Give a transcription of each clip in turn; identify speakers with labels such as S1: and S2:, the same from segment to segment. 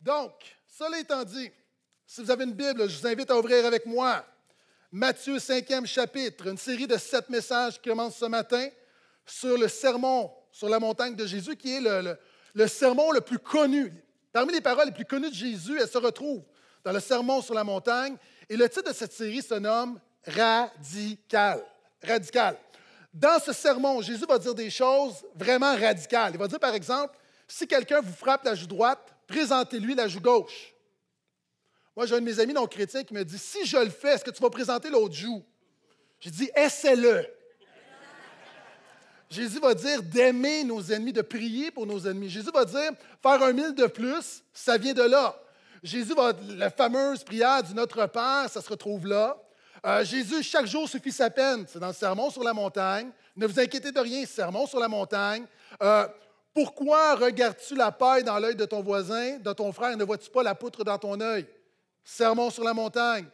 S1: Donc, cela étant dit, si vous avez une Bible, je vous invite à ouvrir avec moi Matthieu 5e chapitre, une série de sept messages qui commence ce matin sur le sermon sur la montagne de Jésus, qui est le, sermon le plus connu. Parmi les paroles les plus connues de Jésus, elle se retrouve dans le sermon sur la montagne. Et le titre de cette série se nomme Radical. Radical. Dans ce sermon, Jésus va dire des choses vraiment radicales. Il va dire, par exemple, si quelqu'un vous frappe la joue droite, présentez-lui la joue gauche. Moi, j'ai un de mes amis non chrétien qui me dit Si je le fais, est-ce que tu vas présenter l'autre joue J'ai dit Essaie-le. Jésus va dire d'aimer nos ennemis, de prier pour nos ennemis. Jésus va dire faire un mille de plus, ça vient de là. Jésus va la fameuse prière du Notre Père, ça se retrouve là. Euh, Jésus, chaque jour suffit sa peine. C'est dans le sermon sur la montagne. Ne vous inquiétez de rien, sermon sur la montagne. Euh, pourquoi regardes-tu la paille dans l'œil de ton voisin, de ton frère, ne vois-tu pas la poutre dans ton œil? Sermon sur la montagne.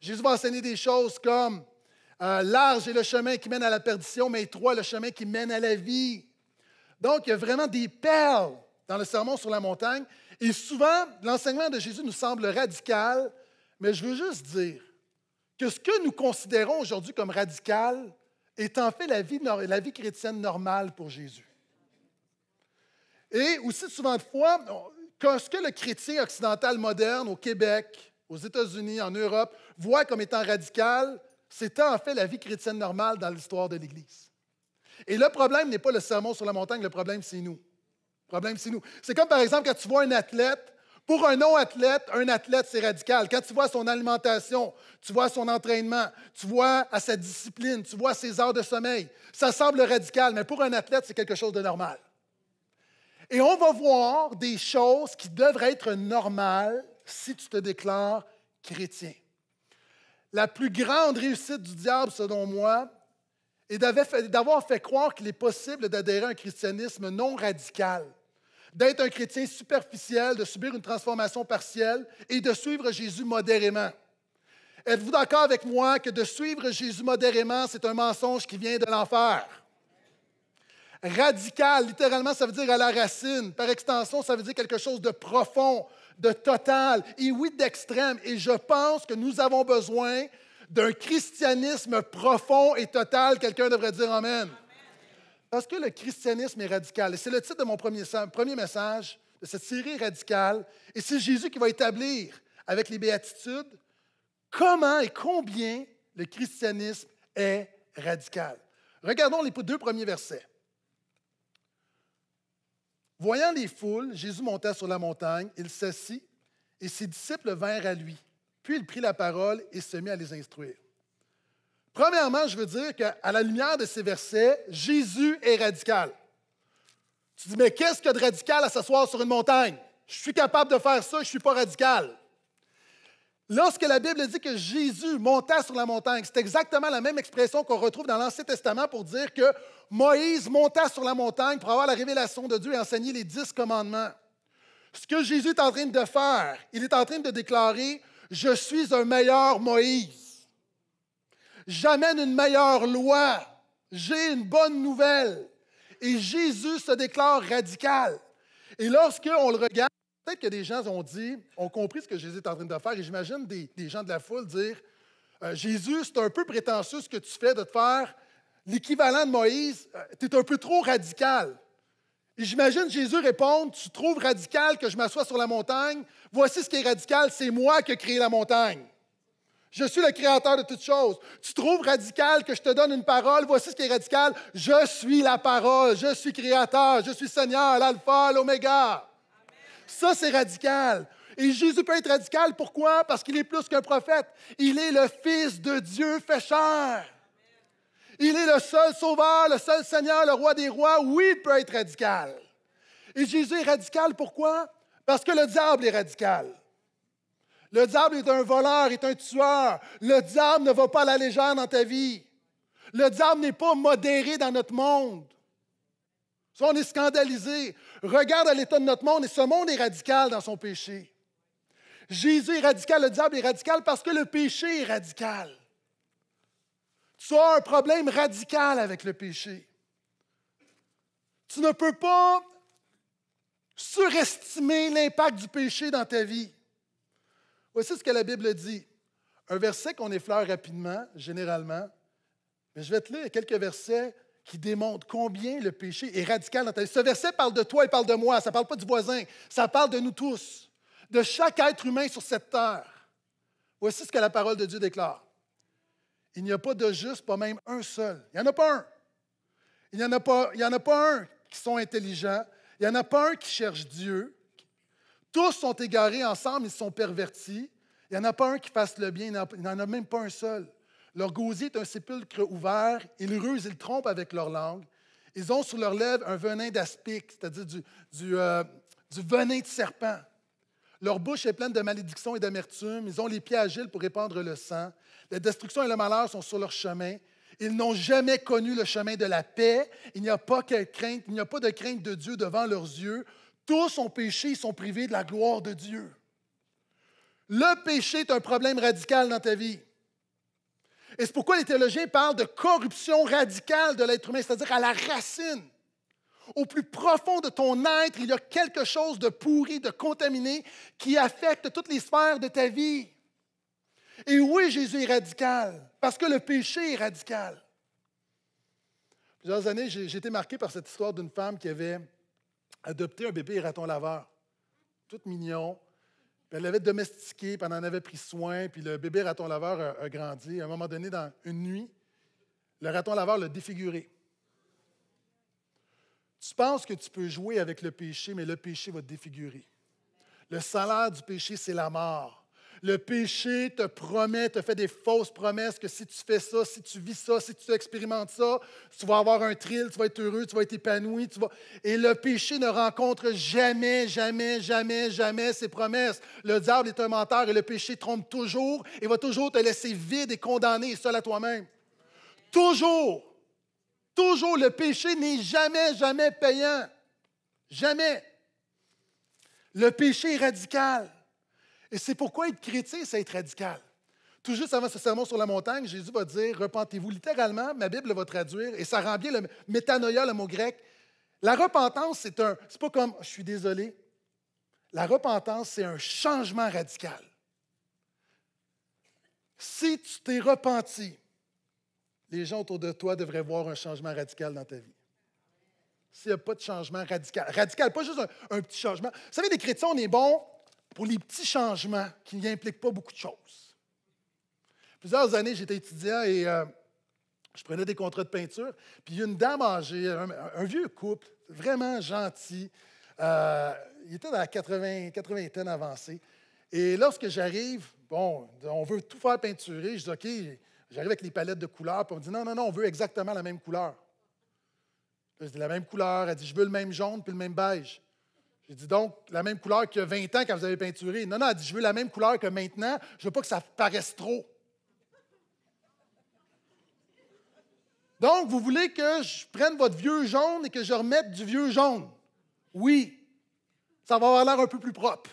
S1: Jésus va enseigner des choses comme euh, large est le chemin qui mène à la perdition, mais étroit le chemin qui mène à la vie. Donc, il y a vraiment des perles dans le sermon sur la montagne. Et souvent, l'enseignement de Jésus nous semble radical, mais je veux juste dire que ce que nous considérons aujourd'hui comme radical est en fait la vie, la vie chrétienne normale pour Jésus. Et aussi souvent de fois, ce que le chrétien occidental moderne au Québec, aux États-Unis, en Europe, voit comme étant radical, c'était en fait la vie chrétienne normale dans l'histoire de l'Église. Et le problème n'est pas le sermon sur la montagne, le problème c'est nous. Le problème c'est nous. C'est comme par exemple quand tu vois un athlète, pour un non-athlète, un athlète c'est radical. Quand tu vois son alimentation, tu vois son entraînement, tu vois à sa discipline, tu vois ses heures de sommeil, ça semble radical, mais pour un athlète c'est quelque chose de normal. Et on va voir des choses qui devraient être normales si tu te déclares chrétien. La plus grande réussite du diable, selon moi, est d'avoir fait croire qu'il est possible d'adhérer à un christianisme non radical, d'être un chrétien superficiel, de subir une transformation partielle et de suivre Jésus modérément. Êtes-vous d'accord avec moi que de suivre Jésus modérément, c'est un mensonge qui vient de l'enfer? radical, littéralement, ça veut dire à la racine. Par extension, ça veut dire quelque chose de profond, de total, et oui, d'extrême. Et je pense que nous avons besoin d'un christianisme profond et total. Quelqu'un devrait dire Amen. Parce que le christianisme est radical. Et c'est le titre de mon premier, premier message de cette série radicale. Et c'est Jésus qui va établir avec les béatitudes comment et combien le christianisme est radical. Regardons les deux premiers versets. Voyant les foules, Jésus monta sur la montagne, il s'assit, et ses disciples vinrent à lui. Puis il prit la parole et se mit à les instruire. Premièrement, je veux dire qu'à la lumière de ces versets, Jésus est radical. Tu dis, mais qu'est-ce que de radical à s'asseoir sur une montagne? Je suis capable de faire ça, je ne suis pas radical. Lorsque la Bible dit que Jésus monta sur la montagne, c'est exactement la même expression qu'on retrouve dans l'Ancien Testament pour dire que Moïse monta sur la montagne pour avoir la révélation de Dieu et enseigner les dix commandements. Ce que Jésus est en train de faire, il est en train de déclarer, je suis un meilleur Moïse. J'amène une meilleure loi. J'ai une bonne nouvelle. Et Jésus se déclare radical. Et lorsque on le regarde, Peut-être que des gens ont dit, ont compris ce que Jésus est en train de faire, et j'imagine des, gens de la foule dire euh, Jésus, c'est un peu prétentieux ce que tu fais de te faire l'équivalent de Moïse, euh, tu es un peu trop radical. Et j'imagine Jésus répondre Tu trouves radical que je m'assois sur la montagne Voici ce qui est radical, c'est moi qui ai créé la montagne. Je suis le créateur de toutes choses. Tu trouves radical que je te donne une parole. Voici ce qui est radical. Je suis la parole. Je suis créateur. Je suis Seigneur, l'alpha, l'oméga. Ça, c'est radical. Et Jésus peut être radical, pourquoi? Parce qu'il est plus qu'un prophète. Il est le Fils de Dieu fait chair. Il est le seul sauveur, le seul Seigneur, le roi des rois. Oui, il peut être radical. Et Jésus est radical, pourquoi? Parce que le diable est radical. Le diable est un voleur, est un tueur. Le diable ne va pas à la légère dans ta vie. Le diable n'est pas modéré dans notre monde. Ça, on est scandalisé. Regarde à l'état de notre monde et ce monde est radical dans son péché. Jésus est radical, le diable est radical parce que le péché est radical. Tu as un problème radical avec le péché. Tu ne peux pas surestimer l'impact du péché dans ta vie. Voici ce que la Bible dit. Un verset qu'on effleure rapidement, généralement, mais je vais te lire quelques versets qui démontre combien le péché est radical dans ta vie. Ce verset parle de toi et parle de moi. Ça ne parle pas du voisin. Ça parle de nous tous, de chaque être humain sur cette terre. Voici ce que la parole de Dieu déclare. Il n'y a pas de juste, pas même un seul. Il n'y en a pas un. Il n'y en, a pas, en a pas un qui sont intelligents. Il n'y en a pas un qui cherche Dieu. Tous sont égarés ensemble, ils sont pervertis. Il n'y en a pas un qui fasse le bien, il n'y en a même pas un seul. Leur gosier est un sépulcre ouvert, ils rusent, ils trompent avec leur langue. Ils ont sur leurs lèvres un venin d'aspic, c'est-à-dire du, du, euh, du venin de serpent. Leur bouche est pleine de malédictions et d'amertume. Ils ont les pieds agiles pour répandre le sang. La destruction et le malheur sont sur leur chemin. Ils n'ont jamais connu le chemin de la paix. Il n'y a pas crainte, il n'y a pas de crainte de Dieu devant leurs yeux. Tous ont péché, ils sont privés de la gloire de Dieu. Le péché est un problème radical dans ta vie. Et c'est pourquoi les théologiens parlent de corruption radicale de l'être humain, c'est-à-dire à la racine. Au plus profond de ton être, il y a quelque chose de pourri, de contaminé, qui affecte toutes les sphères de ta vie. Et oui, Jésus est radical, parce que le péché est radical. Plusieurs années, j'ai été marqué par cette histoire d'une femme qui avait adopté un bébé raton laveur, toute mignon, elle l'avait domestiqué, puis elle en avait pris soin, puis le bébé raton laveur a grandi. À un moment donné, dans une nuit, le raton laveur l'a défiguré. Tu penses que tu peux jouer avec le péché, mais le péché va te défigurer. Le salaire du péché, c'est la mort. Le péché te promet, te fait des fausses promesses que si tu fais ça, si tu vis ça, si tu expérimentes ça, tu vas avoir un thrill, tu vas être heureux, tu vas être épanoui. Tu vas... Et le péché ne rencontre jamais, jamais, jamais, jamais ses promesses. Le diable est un menteur et le péché trompe toujours et va toujours te laisser vide et condamné seul à toi-même. Toujours. Toujours, le péché n'est jamais, jamais payant. Jamais. Le péché est radical. Et c'est pourquoi être chrétien, c'est être radical. Tout juste avant ce sermon sur la montagne, Jésus va dire Repentez-vous. Littéralement, ma Bible va traduire, et ça rend bien le métanoïa, le mot grec. La repentance, c'est un. C'est pas comme je suis désolé. La repentance, c'est un changement radical. Si tu t'es repenti, les gens autour de toi devraient voir un changement radical dans ta vie. S'il n'y a pas de changement radical, radical, pas juste un, un petit changement. Vous savez, les chrétiens, on est bons pour les petits changements qui n'impliquent pas beaucoup de choses. Plusieurs années, j'étais étudiant et euh, je prenais des contrats de peinture. Puis une dame âgée, un, vieux couple, vraiment gentil. Euh, il était dans la 80, 80 avancée. Et lorsque j'arrive, bon, on veut tout faire peinturer. Je dis, OK, j'arrive avec les palettes de couleurs. Puis on me dit, non, non, non, on veut exactement la même couleur. je dis, la même couleur. Elle dit, je veux le même jaune puis le même beige. J'ai dit donc la même couleur que 20 ans quand vous avez peinturé. Non, non, elle dit je veux la même couleur que maintenant, je veux pas que ça paraisse trop. Donc, vous voulez que je prenne votre vieux jaune et que je remette du vieux jaune? Oui. Ça va avoir l'air un peu plus propre.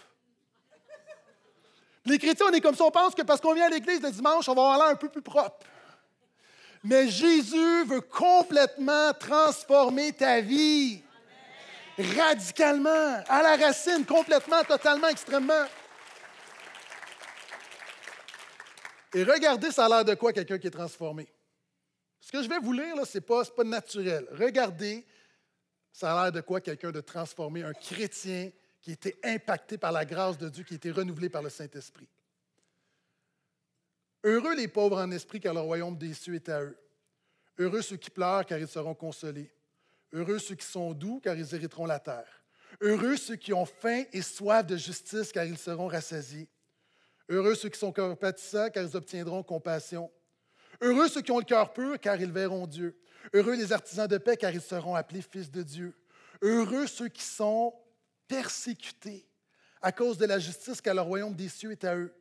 S1: Les chrétiens, on est comme ça, on pense que parce qu'on vient à l'église le dimanche, on va avoir l'air un peu plus propre. Mais Jésus veut complètement transformer ta vie radicalement, à la racine, complètement, totalement, extrêmement. Et regardez, ça a l'air de quoi quelqu'un qui est transformé. Ce que je vais vous lire, ce n'est pas, pas naturel. Regardez, ça a l'air de quoi quelqu'un de transformé, un chrétien qui a été impacté par la grâce de Dieu, qui a été renouvelé par le Saint-Esprit. Heureux les pauvres en esprit, car le royaume des cieux est à eux. Heureux ceux qui pleurent, car ils seront consolés. Heureux ceux qui sont doux, car ils hériteront la terre. Heureux ceux qui ont faim et soif de justice, car ils seront rassasiés. Heureux ceux qui sont compatissants, car ils obtiendront compassion. Heureux ceux qui ont le cœur pur, car ils verront Dieu. Heureux les artisans de paix, car ils seront appelés fils de Dieu. Heureux ceux qui sont persécutés à cause de la justice, car le royaume des cieux est à eux.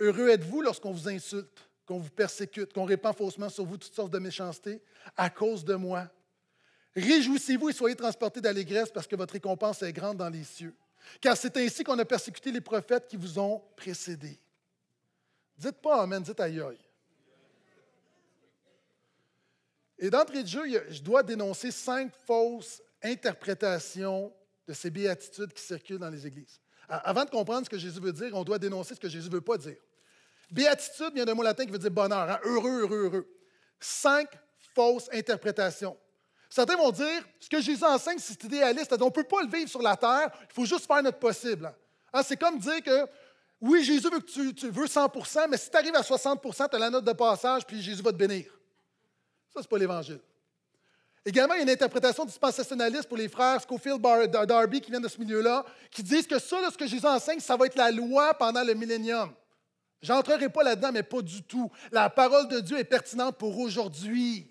S1: Heureux êtes-vous lorsqu'on vous insulte, qu'on vous persécute, qu'on répand faussement sur vous toutes sortes de méchanceté à cause de moi. Réjouissez-vous et soyez transportés d'allégresse parce que votre récompense est grande dans les cieux. Car c'est ainsi qu'on a persécuté les prophètes qui vous ont précédés. Dites pas Amen, dites aïe. Et d'entrée de jeu, je dois dénoncer cinq fausses interprétations de ces béatitudes qui circulent dans les églises. Avant de comprendre ce que Jésus veut dire, on doit dénoncer ce que Jésus ne veut pas dire. Béatitude vient d'un mot latin qui veut dire bonheur, hein? heureux, heureux, heureux. Cinq fausses interprétations. Certains vont dire, ce que Jésus enseigne, c'est idéaliste. On ne peut pas le vivre sur la terre, il faut juste faire notre possible. Hein. Hein, c'est comme dire que, oui, Jésus veut que tu, veux 100 mais si tu arrives à 60 tu as la note de passage, puis Jésus va te bénir. Ça, n'est pas l'Évangile. Également, il y a une interprétation dispensationaliste pour les frères Schofield, Darby, qui viennent de ce milieu-là, qui disent que ça, ce que Jésus enseigne, ça va être la loi pendant le millénium. J'entrerai pas là-dedans, mais pas du tout. La parole de Dieu est pertinente pour aujourd'hui.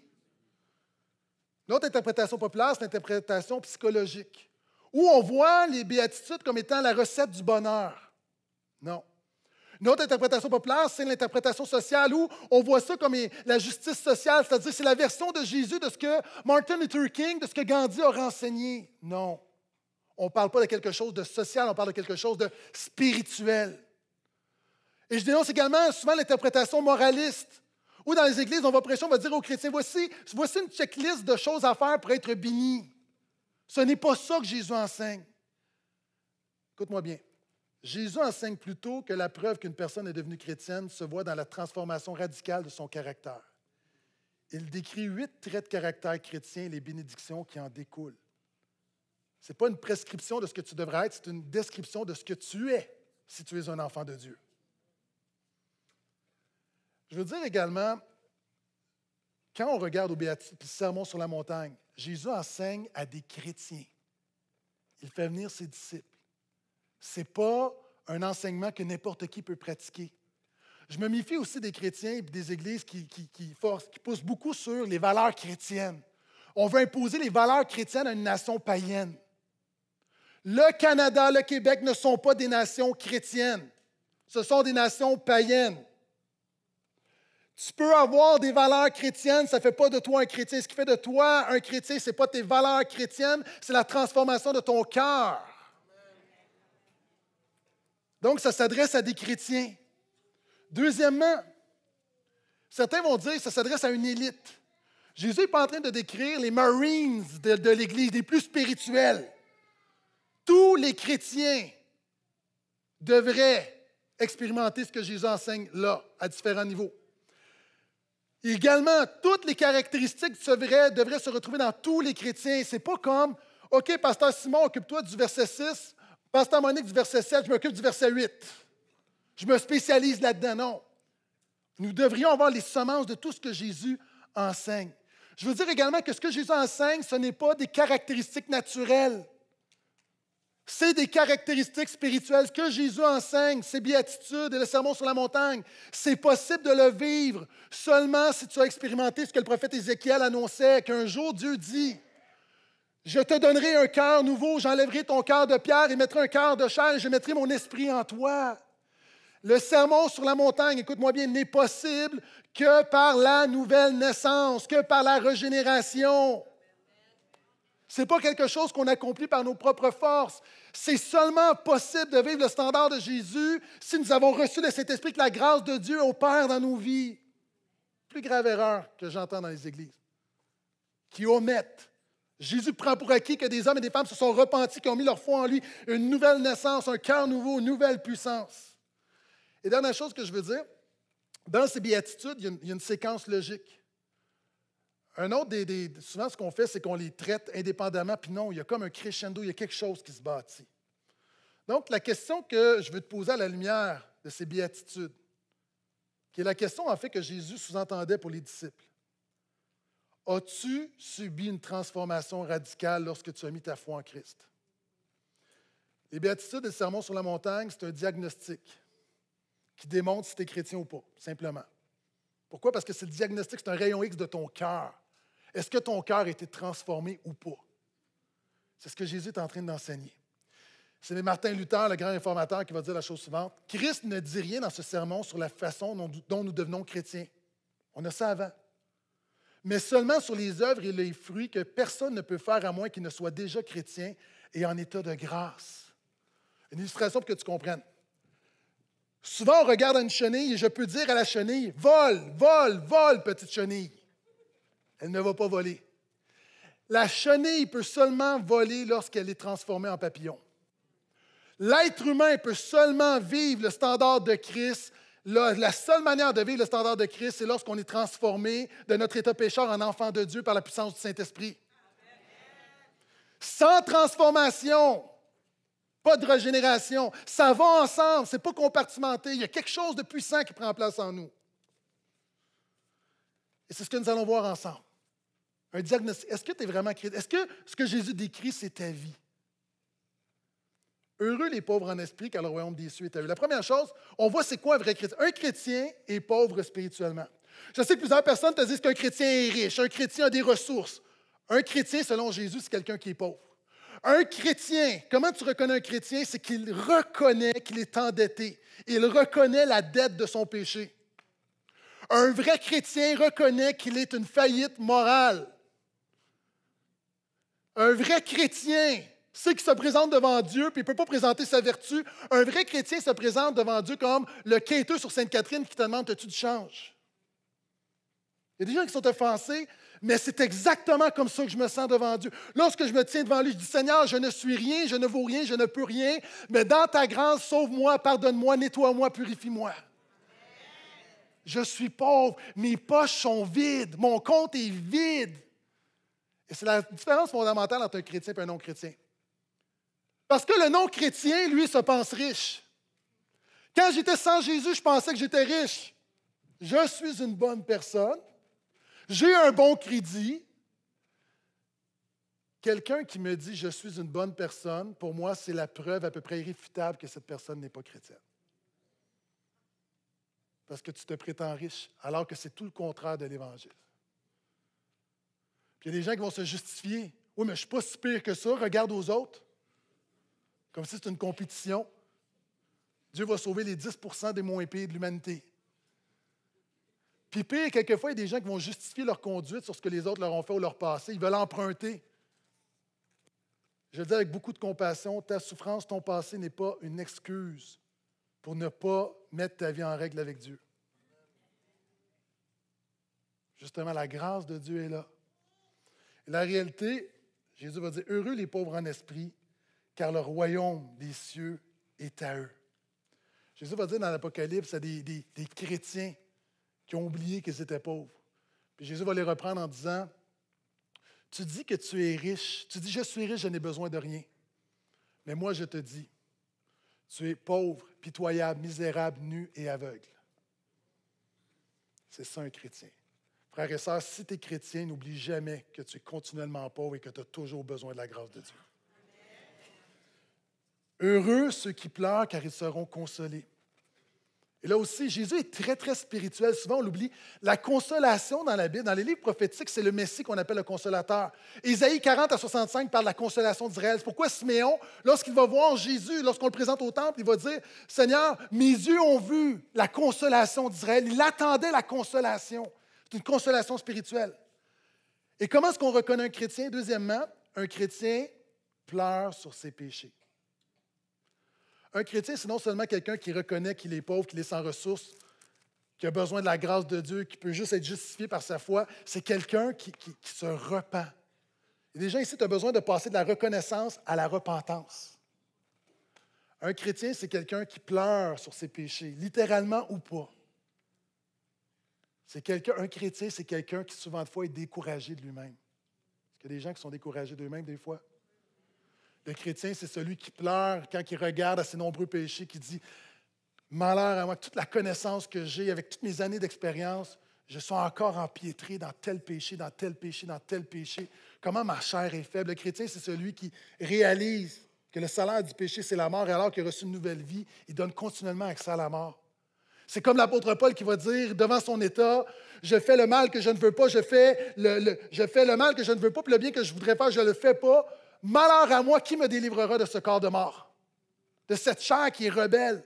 S1: Notre interprétation populaire, c'est l'interprétation psychologique, où on voit les béatitudes comme étant la recette du bonheur. Non. Notre interprétation populaire, c'est l'interprétation sociale où on voit ça comme la justice sociale, c'est-à-dire c'est la version de Jésus de ce que Martin Luther King, de ce que Gandhi a renseigné. Non. On ne parle pas de quelque chose de social, on parle de quelque chose de spirituel. Et je dénonce également souvent l'interprétation moraliste, ou dans les églises, on va prêcher, on va dire aux chrétiens, voici, voici une checklist de choses à faire pour être béni. Ce n'est pas ça que Jésus enseigne. Écoute-moi bien. Jésus enseigne plutôt que la preuve qu'une personne est devenue chrétienne se voit dans la transformation radicale de son caractère. Il décrit huit traits de caractère chrétien et les bénédictions qui en découlent. Ce n'est pas une prescription de ce que tu devrais être, c'est une description de ce que tu es si tu es un enfant de Dieu. Je veux dire également, quand on regarde au Sermon sur la montagne, Jésus enseigne à des chrétiens. Il fait venir ses disciples. Ce n'est pas un enseignement que n'importe qui peut pratiquer. Je me méfie aussi des chrétiens et des églises qui, qui, qui poussent beaucoup sur les valeurs chrétiennes. On veut imposer les valeurs chrétiennes à une nation païenne. Le Canada, le Québec ne sont pas des nations chrétiennes. Ce sont des nations païennes. Tu peux avoir des valeurs chrétiennes, ça ne fait pas de toi un chrétien. Ce qui fait de toi un chrétien, ce n'est pas tes valeurs chrétiennes, c'est la transformation de ton cœur. Donc, ça s'adresse à des chrétiens. Deuxièmement, certains vont dire que ça s'adresse à une élite. Jésus n'est pas en train de décrire les Marines de, l'Église, des plus spirituels. Tous les chrétiens devraient expérimenter ce que Jésus enseigne là, à différents niveaux. Également, toutes les caractéristiques devraient, devraient se retrouver dans tous les chrétiens. C'est pas comme, OK, pasteur Simon, occupe-toi du verset 6, pasteur Monique du verset 7, je m'occupe du verset 8. Je me spécialise là-dedans. Non. Nous devrions avoir les semences de tout ce que Jésus enseigne. Je veux dire également que ce que Jésus enseigne, ce n'est pas des caractéristiques naturelles. C'est des caractéristiques spirituelles. que Jésus enseigne, ses béatitudes et le sermon sur la montagne, c'est possible de le vivre seulement si tu as expérimenté ce que le prophète Ézéchiel annonçait, qu'un jour Dieu dit, je te donnerai un cœur nouveau, j'enlèverai ton cœur de pierre et mettrai un cœur de chair et je mettrai mon esprit en toi. Le sermon sur la montagne, écoute-moi bien, n'est possible que par la nouvelle naissance, que par la régénération. Ce n'est pas quelque chose qu'on accomplit par nos propres forces. C'est seulement possible de vivre le standard de Jésus si nous avons reçu de cet esprit que la grâce de Dieu opère dans nos vies. Plus grave erreur que j'entends dans les églises, qui omettent. Jésus prend pour acquis que des hommes et des femmes se sont repentis, qui ont mis leur foi en lui, une nouvelle naissance, un cœur nouveau, une nouvelle puissance. Et dernière chose que je veux dire, dans ces béatitudes, il y a une séquence logique. Un autre des, souvent ce qu'on fait, c'est qu'on les traite indépendamment, puis non, il y a comme un crescendo, il y a quelque chose qui se bâtit. Donc, la question que je veux te poser à la lumière de ces béatitudes, qui est la question en fait que Jésus sous-entendait pour les disciples. As-tu subi une transformation radicale lorsque tu as mis ta foi en Christ? Les béatitudes et sermons sur la montagne, c'est un diagnostic qui démontre si tu es chrétien ou pas, simplement. Pourquoi? Parce que c'est le diagnostic, c'est un rayon X de ton cœur. Est-ce que ton cœur a été transformé ou pas? C'est ce que Jésus est en train d'enseigner. C'est Martin Luther, le grand informateur, qui va dire la chose suivante. Christ ne dit rien dans ce sermon sur la façon dont, nous devenons chrétiens. On a ça avant. Mais seulement sur les œuvres et les fruits que personne ne peut faire à moins qu'il ne soit déjà chrétien et en état de grâce. Une illustration pour que tu comprennes. Souvent, on regarde une chenille et je peux dire à la chenille, Vol, vol, vole, petite chenille. Elle ne va pas voler. La chenille peut seulement voler lorsqu'elle est transformée en papillon. L'être humain peut seulement vivre le standard de Christ. La seule manière de vivre le standard de Christ, c'est lorsqu'on est transformé de notre état pécheur en enfant de Dieu par la puissance du Saint-Esprit. Sans transformation, pas de régénération. Ça va ensemble, c'est pas compartimenté. Il y a quelque chose de puissant qui prend place en nous. Et c'est ce que nous allons voir ensemble. Un diagnostic. Est-ce que tu es vraiment chrétien? Est-ce que ce que Jésus décrit, c'est ta vie? Heureux les pauvres en esprit, car le royaume des cieux est à eux. La première chose, on voit c'est quoi un vrai chrétien. Un chrétien est pauvre spirituellement. Je sais que plusieurs personnes te disent qu'un chrétien est riche, un chrétien a des ressources. Un chrétien, selon Jésus, c'est quelqu'un qui est pauvre. Un chrétien, comment tu reconnais un chrétien? C'est qu'il reconnaît qu'il est endetté. Il reconnaît la dette de son péché. Un vrai chrétien reconnaît qu'il est une faillite morale. Un vrai chrétien, c'est qui se présente devant Dieu, puis il ne peut pas présenter sa vertu. Un vrai chrétien se présente devant Dieu comme le quêteux sur Sainte-Catherine qui te demande As-tu du change Il y a des gens qui sont offensés, mais c'est exactement comme ça que je me sens devant Dieu. Lorsque je me tiens devant lui, je dis Seigneur, je ne suis rien, je ne vaux rien, je ne peux rien, mais dans ta grâce, sauve-moi, pardonne-moi, nettoie-moi, purifie-moi. Je suis pauvre, mes poches sont vides, mon compte est vide. Et c'est la différence fondamentale entre un chrétien et un non-chrétien. Parce que le non-chrétien, lui, se pense riche. Quand j'étais sans Jésus, je pensais que j'étais riche. Je suis une bonne personne. J'ai un bon crédit. Quelqu'un qui me dit je suis une bonne personne, pour moi, c'est la preuve à peu près irréfutable que cette personne n'est pas chrétienne. Parce que tu te prétends riche, alors que c'est tout le contraire de l'Évangile. Puis il y a des gens qui vont se justifier. Oui, mais je ne suis pas si pire que ça, regarde aux autres. Comme si c'était une compétition. Dieu va sauver les 10 des moins pires de l'humanité. Puis pire, quelquefois, il y a des gens qui vont justifier leur conduite sur ce que les autres leur ont fait ou leur passé. Ils veulent emprunter. Je le dis avec beaucoup de compassion, ta souffrance, ton passé n'est pas une excuse pour ne pas mettre ta vie en règle avec Dieu. Justement, la grâce de Dieu est là la réalité, Jésus va dire, heureux les pauvres en esprit, car le royaume des cieux est à eux. Jésus va dire dans l'Apocalypse à des, des, des chrétiens qui ont oublié qu'ils étaient pauvres. Puis Jésus va les reprendre en disant, tu dis que tu es riche, tu dis, je suis riche, je n'ai besoin de rien. Mais moi, je te dis, tu es pauvre, pitoyable, misérable, nu et aveugle. C'est ça un chrétien. Frères et sœurs, si tu es chrétien, n'oublie jamais que tu es continuellement pauvre et que tu as toujours besoin de la grâce de Dieu. Heureux ceux qui pleurent, car ils seront consolés. Et là aussi, Jésus est très, très spirituel. Souvent, on l'oublie. La consolation dans la Bible, dans les livres prophétiques, c'est le Messie qu'on appelle le consolateur. Isaïe 40 à 65 parle de la consolation d'Israël. C'est Pourquoi Siméon, lorsqu'il va voir Jésus, lorsqu'on le présente au temple, il va dire Seigneur, mes yeux ont vu la consolation d'Israël. Il attendait la consolation. C'est une consolation spirituelle. Et comment est-ce qu'on reconnaît un chrétien? Deuxièmement, un chrétien pleure sur ses péchés. Un chrétien, c'est non seulement quelqu'un qui reconnaît qu'il est pauvre, qu'il est sans ressources, qui a besoin de la grâce de Dieu, qui peut juste être justifié par sa foi, c'est quelqu'un qui, se repent. Et déjà ici, tu as besoin de passer de la reconnaissance à la repentance. Un chrétien, c'est quelqu'un qui pleure sur ses péchés, littéralement ou pas. C'est quelqu'un, un chrétien, c'est quelqu'un qui souvent de fois est découragé de lui-même. Est-ce qu'il y a des gens qui sont découragés d'eux-mêmes des fois? Le chrétien, c'est celui qui pleure quand il regarde à ses nombreux péchés, qui dit Malheur à moi, toute la connaissance que j'ai, avec toutes mes années d'expérience, je suis encore empiétré dans tel péché, dans tel péché, dans tel péché. Comment ma chair est faible. Le chrétien, c'est celui qui réalise que le salaire du péché, c'est la mort, et alors qu'il a reçu une nouvelle vie, il donne continuellement accès à la mort. C'est comme l'apôtre Paul qui va dire devant son État, je fais le mal que je ne veux pas, je fais le, je fais le mal que je ne veux pas, puis le bien que je voudrais faire, je ne le fais pas. Malheur à moi, qui me délivrera de ce corps de mort, de cette chair qui est rebelle?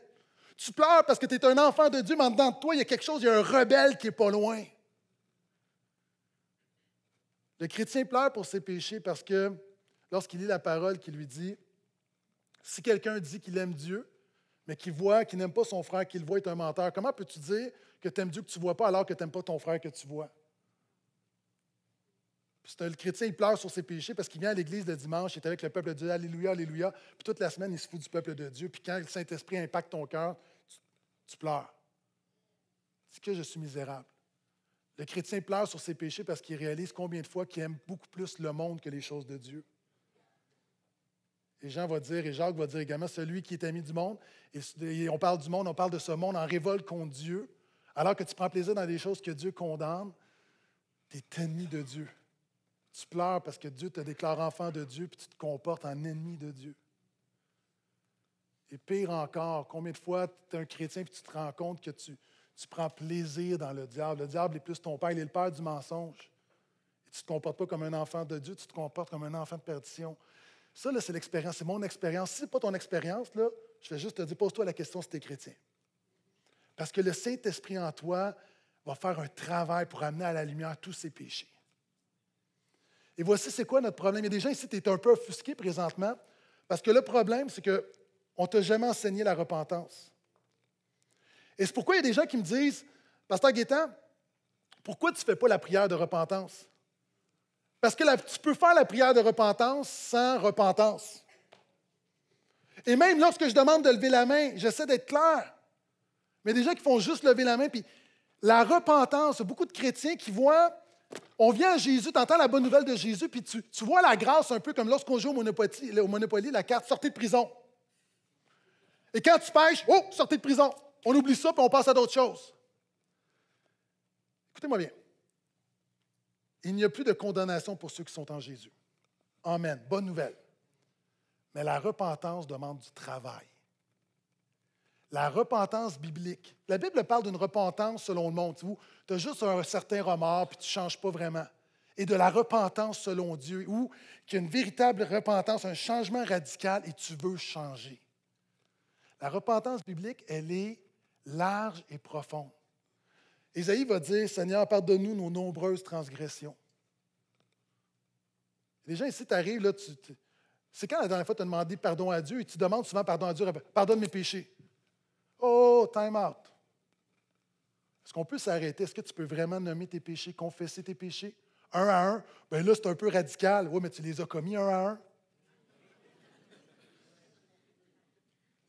S1: Tu pleures parce que tu es un enfant de Dieu, mais en dedans de toi, il y a quelque chose, il y a un rebelle qui est pas loin. Le chrétien pleure pour ses péchés parce que lorsqu'il lit la parole qui lui dit, si quelqu'un dit qu'il aime Dieu, mais qui voit, qui n'aime pas son frère, qui le voit est un menteur, comment peux-tu dire que tu aimes Dieu que tu ne vois pas alors que tu n'aimes pas ton frère que tu vois? Puis le chrétien, il pleure sur ses péchés parce qu'il vient à l'église le dimanche, il est avec le peuple de Dieu, Alléluia, Alléluia. Puis toute la semaine, il se fout du peuple de Dieu. Puis quand le Saint-Esprit impacte ton cœur, tu, tu pleures. Dis que je suis misérable. Le chrétien pleure sur ses péchés parce qu'il réalise combien de fois qu'il aime beaucoup plus le monde que les choses de Dieu. Et Jean va dire, et Jacques va dire également, celui qui est ami du monde. Et, on parle du monde, on parle de ce monde en révolte contre Dieu. Alors que tu prends plaisir dans des choses que Dieu condamne, tu es ennemi de Dieu. Tu pleures parce que Dieu te déclare enfant de Dieu, puis tu te comportes en ennemi de Dieu. Et pire encore, combien de fois tu es un chrétien, puis tu te rends compte que tu, prends plaisir dans le diable. Le diable est plus ton père, il est le père du mensonge. Et tu ne te comportes pas comme un enfant de Dieu, tu te comportes comme un enfant de perdition. Ça, c'est l'expérience, c'est mon expérience. Si ce pas ton expérience, je vais juste te dire, pose-toi la question si tu es chrétien. Parce que le Saint-Esprit en toi va faire un travail pour amener à la lumière tous ses péchés. Et voici, c'est quoi notre problème? Il y a des gens ici, qui es un peu offusqué présentement, parce que le problème, c'est qu'on ne t'a jamais enseigné la repentance. Et c'est pourquoi il y a des gens qui me disent, Pasteur Guétan, pourquoi tu ne fais pas la prière de repentance? Parce que tu peux faire la prière de repentance sans repentance. Et même lorsque je demande de lever la main, j'essaie d'être clair. Mais des gens qui font juste lever la main, puis la repentance, beaucoup de chrétiens qui voient, on vient à Jésus, tu entends la bonne nouvelle de Jésus, puis tu, vois la grâce un peu comme lorsqu'on joue au Monopoly, au Monopoly, la carte sortez de prison. Et quand tu pêches, oh, sortez de prison. On oublie ça, puis on passe à d'autres choses. Écoutez-moi bien. Il n'y a plus de condamnation pour ceux qui sont en Jésus. Amen. Bonne nouvelle. Mais la repentance demande du travail. La repentance biblique. La Bible parle d'une repentance selon le monde. Tu as juste un certain remords, puis tu ne changes pas vraiment. Et de la repentance selon Dieu, où il y a une véritable repentance, un changement radical, et tu veux changer. La repentance biblique, elle est large et profonde. Isaïe va dire, Seigneur, pardonne-nous nos nombreuses transgressions. Les gens ici, là, tu, c'est quand la dernière fois tu as demandé pardon à Dieu et tu demandes souvent pardon à Dieu, pardonne mes péchés. Oh, time out. Est-ce qu'on peut s'arrêter? Est-ce que tu peux vraiment nommer tes péchés, confesser tes péchés? Un à un? Bien là, c'est un peu radical. Oui, mais tu les as commis un à un.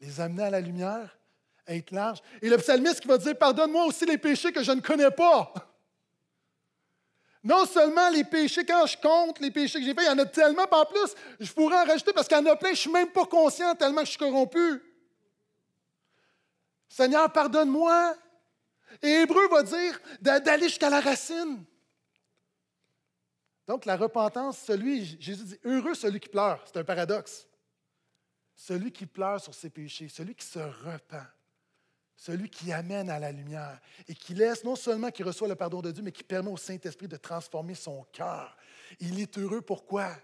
S1: Les amener à la lumière, être large. Et le psalmiste qui va dire, pardonne-moi aussi les péchés que je ne connais pas. Non seulement les péchés, quand je compte les péchés que j'ai faits, il y en a tellement, en plus, je pourrais en rajouter parce qu'il y en a plein, je ne suis même pas conscient tellement que je suis corrompu. Seigneur, pardonne-moi. Et Hébreu va dire d'aller jusqu'à la racine. Donc, la repentance, celui, Jésus dit, heureux celui qui pleure. C'est un paradoxe. Celui qui pleure sur ses péchés, celui qui se repent celui qui amène à la lumière et qui laisse, non seulement qui reçoit le pardon de Dieu, mais qui permet au Saint-Esprit de transformer son cœur. Il est heureux pourquoi?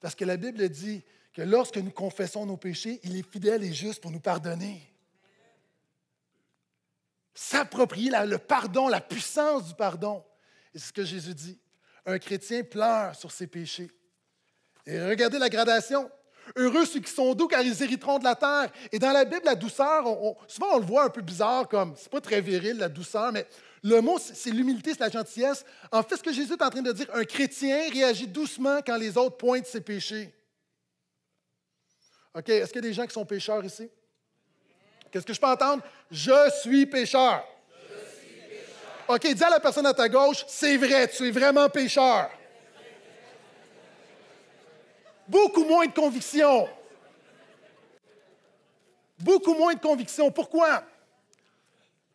S1: Parce que la Bible dit que lorsque nous confessons nos péchés, il est fidèle et juste pour nous pardonner. S'approprier le pardon, la puissance du pardon. Et c'est ce que Jésus dit. Un chrétien pleure sur ses péchés. Et regardez la gradation. Heureux ceux qui sont doux, car ils hériteront de la terre. Et dans la Bible, la douceur, souvent on le voit un peu bizarre, comme c'est pas très viril, la douceur, mais le mot, c'est l'humilité, c'est la gentillesse. En fait, ce que Jésus est en train de dire, un chrétien réagit doucement quand les autres pointent ses péchés. OK, est-ce qu'il y a des gens qui sont pécheurs ici? Qu'est-ce que je peux entendre? Je suis Je suis pécheur. OK, dis à la personne à ta gauche, c'est vrai, tu es vraiment pécheur. Beaucoup moins de conviction. Beaucoup moins de conviction. Pourquoi?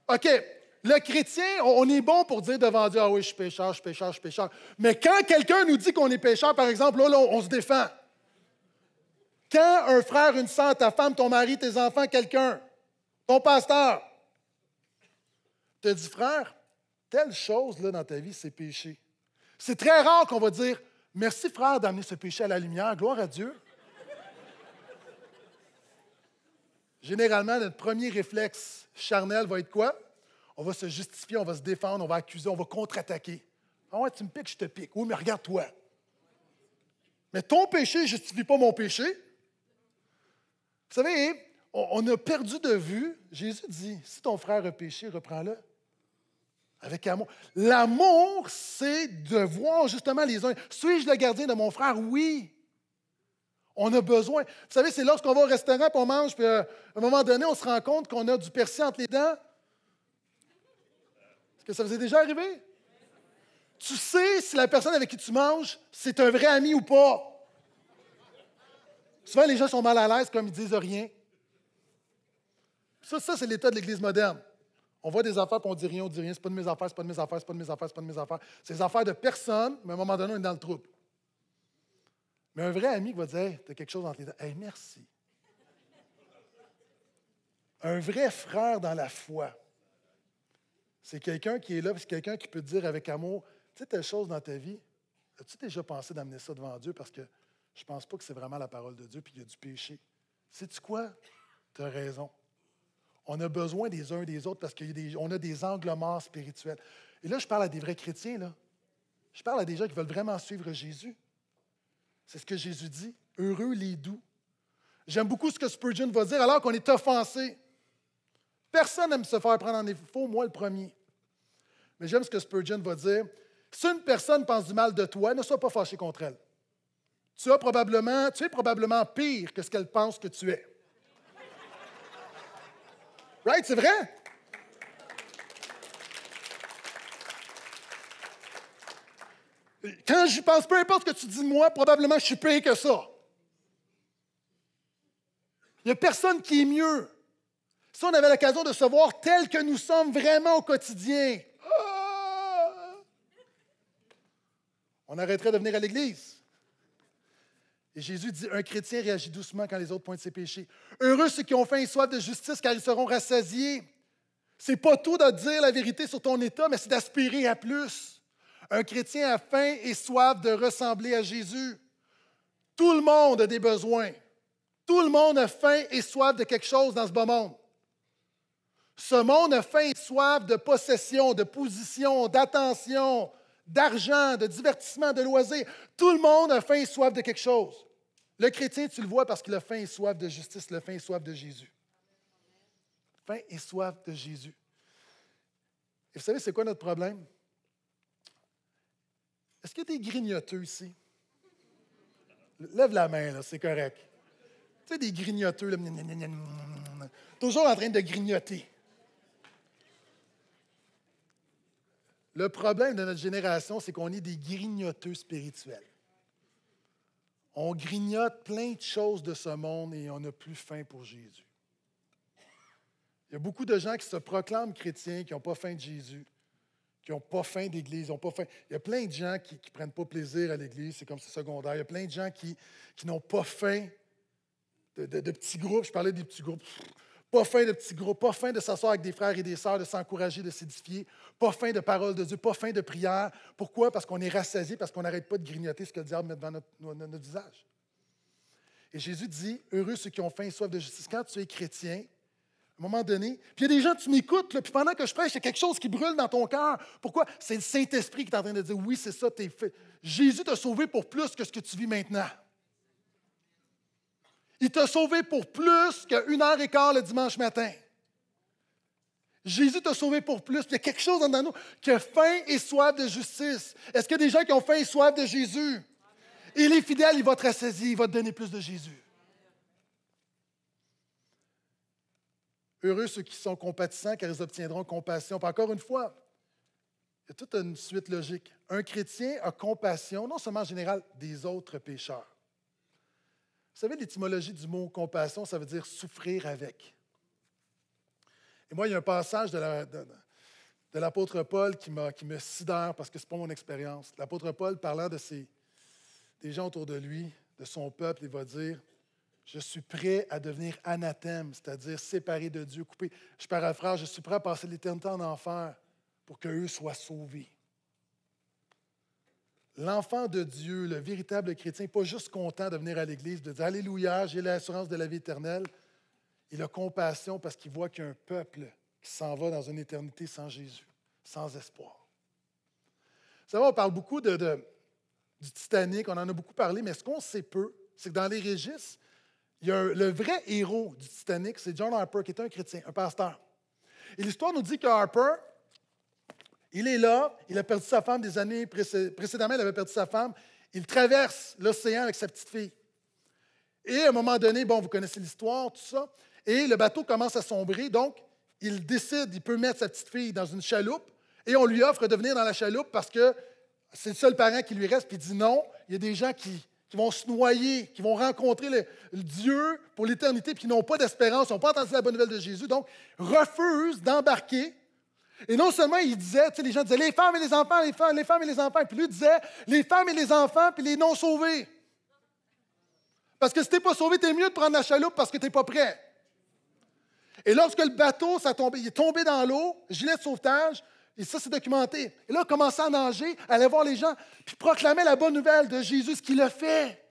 S1: OK, le chrétien, on est bon pour dire devant Dieu, ah oui, je suis pécheur, je suis pécheur, je suis pécheur. Mais quand quelqu'un nous dit qu'on est pécheur, par exemple, là, on, se défend. Quand un frère, une sœur, ta femme, ton mari, tes enfants, quelqu'un, ton pasteur, te dit, frère, telle chose là, dans ta vie, c'est péché. C'est très rare qu'on va dire, Merci, frère, d'amener ce péché à la lumière. Gloire à Dieu. Généralement, notre premier réflexe charnel va être quoi? On va se justifier, on va se défendre, on va accuser, on va contre-attaquer. Ah ouais, tu me piques, je te pique. Oui, mais regarde-toi. Mais ton péché ne justifie pas mon péché. Vous savez, on, on a perdu de vue. Jésus dit, si ton frère a péché, reprends-le. Avec amour. L'amour, c'est de voir justement les uns. Suis-je le gardien de mon frère? Oui. On a besoin. Vous savez, c'est lorsqu'on va au restaurant, puis on mange, puis euh, à un moment donné, on se rend compte qu'on a du persil entre les dents. Est-ce que ça vous est déjà arrivé? Tu sais si la personne avec qui tu manges, c'est un vrai ami ou pas. Souvent, les gens sont mal à l'aise comme ils disent rien. Ça, ça c'est l'état de l'Église moderne. On voit des affaires, qu'on on dit rien, on dit rien, c'est pas de mes affaires, c'est pas de mes affaires, c'est pas de mes affaires, c'est pas de mes affaires. C'est des affaires de personne, mais à un moment donné, on est dans le trouble. Mais un vrai ami qui va dire, t'as quelque chose dans tes dents. Hey, merci. Un vrai frère dans la foi, c'est quelqu'un qui est là, c'est quelqu'un qui peut dire avec amour, tu sais, telle chose dans ta vie, as-tu déjà pensé d'amener ça devant Dieu? Parce que je pense pas que c'est vraiment la parole de Dieu, puis il y a du péché. Sais-tu quoi? Tu as raison. On a besoin des uns des autres parce qu'on a, des angles morts spirituels. Et là, je parle à des vrais chrétiens. Je parle à des gens qui veulent vraiment suivre Jésus. C'est ce que Jésus dit. Heureux les doux. J'aime beaucoup ce que Spurgeon va dire alors qu'on est offensé. Personne n'aime se faire prendre en défaut, moi le premier. Mais j'aime ce que Spurgeon va dire. Si une personne pense du mal de toi, ne sois pas fâché contre elle. Tu, as probablement, tu es probablement pire que ce qu'elle pense que tu es. Right? C'est vrai? Quand je pense, peu importe ce que tu dis de moi, probablement je suis pire que ça. Il n'y a personne qui est mieux. Si on avait l'occasion de se voir tel que nous sommes vraiment au quotidien, on arrêterait de venir à l'Église. Jésus dit, un chrétien réagit doucement quand les autres pointent ses péchés. Heureux ceux qui ont faim et soif de justice, car ils seront rassasiés. C'est pas tout de dire la vérité sur ton état, mais c'est d'aspirer à plus. Un chrétien a faim et soif de ressembler à Jésus. Tout le monde a des besoins. Tout le monde a faim et soif de quelque chose dans ce bon monde. Ce monde a faim et soif de possession, de position, d'attention, d'argent, de divertissement, de loisirs. Tout le monde a faim et soif de quelque chose. Le chrétien, tu le vois parce qu'il a faim et soif de justice, le faim et soif de Jésus. Faim et soif de Jésus. Et vous savez, c'est quoi notre problème? Est-ce que tu es grignoteux ici? Lève la main, c'est correct. Tu sais, des grignoteux, toujours en train de grignoter. Le problème de notre génération, c'est qu'on est des grignoteux spirituels. On grignote plein de choses de ce monde et on n'a plus faim pour Jésus. Il y a beaucoup de gens qui se proclament chrétiens, qui n'ont pas faim de Jésus, qui n'ont pas faim d'Église, pas faim. Il y a plein de gens qui ne prennent pas plaisir à l'Église, c'est comme c'est secondaire. Il y a plein de gens qui, n'ont pas faim de, petits groupes. Je parlais des petits groupes. Pas fin de petits groupes, pas fin de s'asseoir avec des frères et des sœurs, de s'encourager, de s'édifier, pas fin de parole de Dieu, pas fin de prière. Pourquoi? Parce qu'on est rassasié, parce qu'on n'arrête pas de grignoter ce que le diable met devant notre, visage. Et Jésus dit Heureux ceux qui ont faim et soif de justice. Quand tu es chrétien, à un moment donné, puis il y a des gens, tu m'écoutes, puis pendant que je prêche, il y a quelque chose qui brûle dans ton cœur. Pourquoi? C'est le Saint-Esprit qui est en train de dire Oui, c'est ça, es fait. Jésus t'a sauvé pour plus que ce que tu vis maintenant. Il t'a sauvé pour plus qu'une heure et quart le dimanche matin. Jésus t'a sauvé pour plus. Il y a quelque chose dans nous qui a faim et soif de justice. Est-ce qu'il y a des gens qui ont faim et soif de Jésus? Il est fidèle, il va te rassasier, il va te donner plus de Jésus. Heureux ceux qui sont compatissants, car ils obtiendront compassion. encore une fois, il y a toute une suite logique. Un chrétien a compassion, non seulement en général, des autres pécheurs, vous savez, l'étymologie du mot compassion, ça veut dire souffrir avec. Et moi, il y a un passage de l'apôtre Paul qui, me sidère parce que ce n'est pas mon expérience. L'apôtre Paul, parlant de ses, des gens autour de lui, de son peuple, il va dire Je suis prêt à devenir anathème, c'est-à-dire séparé de Dieu, coupé. Je paraphrase Je suis prêt à passer l'éternité en enfer pour qu'eux soient sauvés l'enfant de Dieu, le véritable chrétien, pas juste content de venir à l'Église, de dire Alléluia, j'ai l'assurance de la vie éternelle. Il a compassion parce qu'il voit qu'il y a un peuple qui s'en va dans une éternité sans Jésus, sans espoir. Vous savez, on parle beaucoup de, du Titanic, on en a beaucoup parlé, mais ce qu'on sait peu, c'est que dans les registres, il y a le vrai héros du Titanic, c'est John Harper, qui était un chrétien, un pasteur. Et l'histoire nous dit que Harper, il est là, il a perdu sa femme des années précédemment, il avait perdu sa femme. Il traverse l'océan avec sa petite fille. Et à un moment donné, bon, vous connaissez l'histoire, tout ça, et le bateau commence à sombrer, donc il décide, il peut mettre sa petite fille dans une chaloupe, et on lui offre de venir dans la chaloupe parce que c'est le seul parent qui lui reste, puis il dit non, il y a des gens qui, vont se noyer, qui vont rencontrer le, Dieu pour l'éternité, puis qui n'ont pas d'espérance, n'ont pas entendu la bonne nouvelle de Jésus, donc refuse d'embarquer et non seulement il disait, tu sais, les gens disaient les femmes et les enfants, les femmes, les femmes et les enfants. Puis lui disait les femmes et les enfants, puis les non sauvés. Parce que si t'es pas sauvé, t'es mieux de prendre la chaloupe parce que t'es pas prêt. Et lorsque le bateau ça tombé, il est tombé dans l'eau, gilet de sauvetage, et ça c'est documenté. Et là, il commençait à nager, allait voir les gens, puis proclamait la bonne nouvelle de Jésus, ce qu'il a fait.